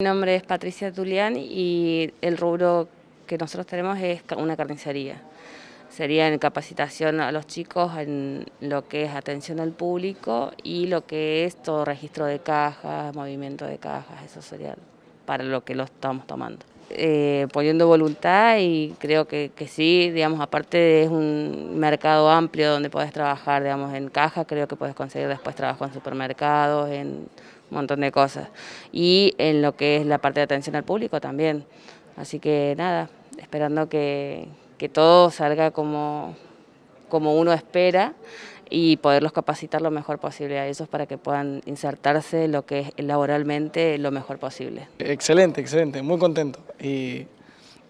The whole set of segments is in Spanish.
Mi nombre es Patricia Tulián y el rubro que nosotros tenemos es una carnicería. Sería en capacitación a los chicos en lo que es atención al público y lo que es todo registro de cajas, movimiento de cajas, eso sería para lo que lo estamos tomando. Eh, poniendo voluntad y creo que, sí, digamos, aparte es un mercado amplio donde puedes trabajar, digamos, en caja creo que puedes conseguir después trabajo en supermercados, en un montón de cosas. Y en lo que es la parte de atención al público también. Así que nada, esperando que, todo salga como, como uno espera y poderlos capacitar lo mejor posible a ellos para que puedan insertarse lo que es laboralmente lo mejor posible. Excelente, excelente, muy contento. Y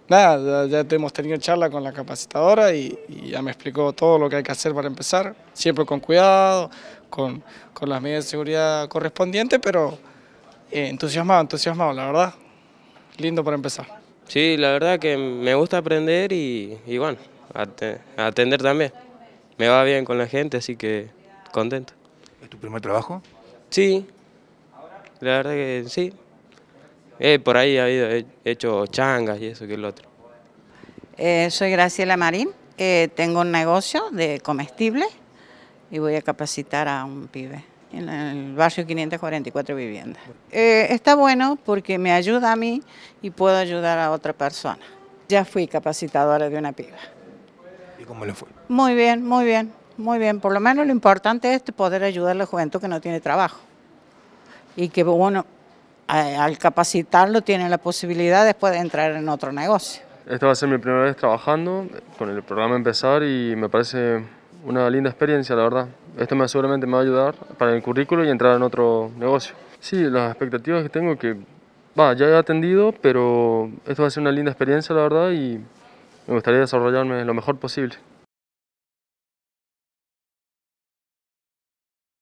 nada, ya, hemos tenido charla con la capacitadora y, ya me explicó todo lo que hay que hacer para empezar, siempre con cuidado, con, con las medidas de seguridad correspondientes, pero eh, entusiasmado, entusiasmado, la verdad. Lindo para empezar. Sí, la verdad que me gusta aprender y, y bueno, atender también me va bien con la gente, así que contento. ¿Es tu primer trabajo? Sí, la verdad que sí. Eh, por ahí ha he hecho changas y eso que es lo otro. Eh, soy Graciela Marín, eh, tengo un negocio de comestibles y voy a capacitar a un pibe en el barrio 544 viviendas. está bueno porque me ayuda a mí y puedo ayudar a otra persona. Ya fui capacitadora de una piba cómo le fue? Muy bien, muy bien, muy bien. Por lo menos lo importante es poder ayudar al la juventud que no tiene trabajo. Y que, bueno, al capacitarlo tiene la posibilidad después de entrar en otro negocio. Esta va a ser mi primera vez trabajando con el programa Empezar y me parece una linda experiencia, la verdad. Esto me, seguramente me va a ayudar para el currículo y entrar en otro negocio. Sí, las expectativas que tengo que, va, ya he atendido, pero esto va a ser una linda experiencia, la verdad, y me gustaría desarrollarme lo mejor posible.